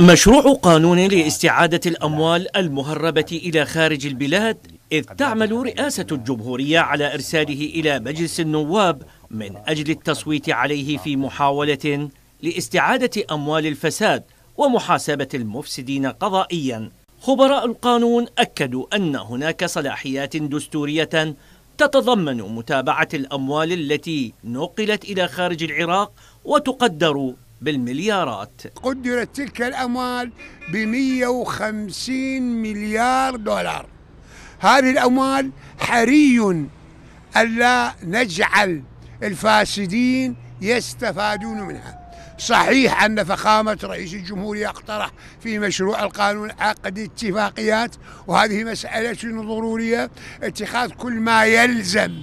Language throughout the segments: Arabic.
مشروع قانون لاستعادة الأموال المهربة إلى خارج البلاد إذ تعمل رئاسة الجمهورية على إرساله إلى مجلس النواب من أجل التصويت عليه في محاولة لاستعادة أموال الفساد ومحاسبة المفسدين قضائيا خبراء القانون أكدوا أن هناك صلاحيات دستورية تتضمن متابعة الأموال التي نقلت إلى خارج العراق وتقدر بالمليارات قدرت تلك الأموال ب 150 مليار دولار هذه الأموال حري ألا نجعل الفاسدين يستفادون منها صحيح أن فخامة رئيس الجمهورية اقترح في مشروع القانون عقد اتفاقيات وهذه مسألة ضرورية اتخاذ كل ما يلزم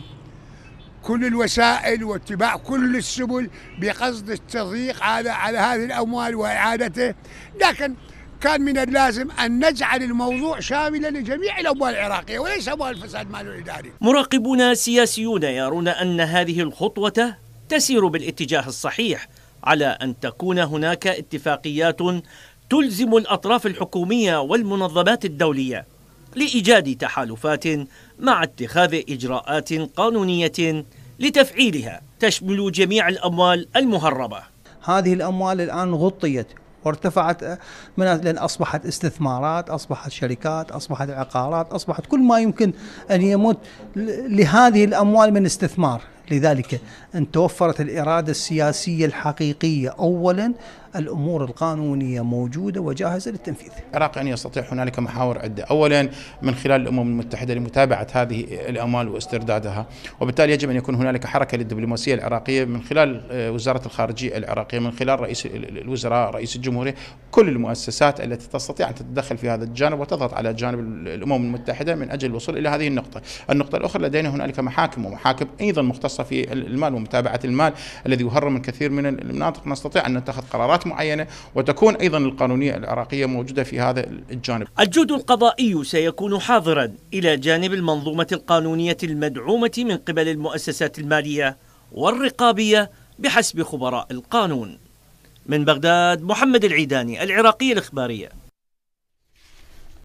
كل الوسائل واتباع كل السبل بقصد التضييق على على هذه الاموال واعادته لكن كان من اللازم أن نجعل الموضوع شاملا لجميع الأموال العراقية وليس أموال الفساد ماله الإداري مراقبون سياسيون يرون أن هذه الخطوة تسير بالاتجاه الصحيح على أن تكون هناك اتفاقيات تلزم الأطراف الحكومية والمنظمات الدولية لإيجاد تحالفات مع اتخاذ إجراءات قانونية لتفعيلها تشمل جميع الأموال المهربة هذه الأموال الآن غطيت وارتفعت من لان اصبحت استثمارات، اصبحت شركات، اصبحت عقارات، اصبحت كل ما يمكن ان يموت لهذه الاموال من استثمار، لذلك أن توفرت الإرادة السياسية الحقيقية أولا الأمور القانونية موجودة وجاهزة للتنفيذ العراق أن يستطيع هنالك محاور عدة أولا من خلال الأمم المتحدة لمتابعة هذه الأموال واستردادها وبالتالي يجب أن يكون هنالك حركة للدبلوماسية العراقية من خلال وزارة الخارجية العراقية من خلال رئيس الوزراء رئيس الجمهورية كل المؤسسات التي تستطيع أن تتدخل في هذا الجانب وتضغط على جانب الأمم المتحدة من أجل الوصول إلى هذه النقطة النقطة الأخرى لدينا هنالك محاكم ومحاكم أيضا مختصة الخاصه في المال ومتابعه المال الذي يهرم من كثير من المناطق نستطيع ان نتخذ قرارات معينه وتكون ايضا القانونيه العراقيه موجوده في هذا الجانب. الجهد القضائي سيكون حاضرا الى جانب المنظومه القانونيه المدعومه من قبل المؤسسات الماليه والرقابيه بحسب خبراء القانون. من بغداد محمد العيداني العراقي الاخباريه.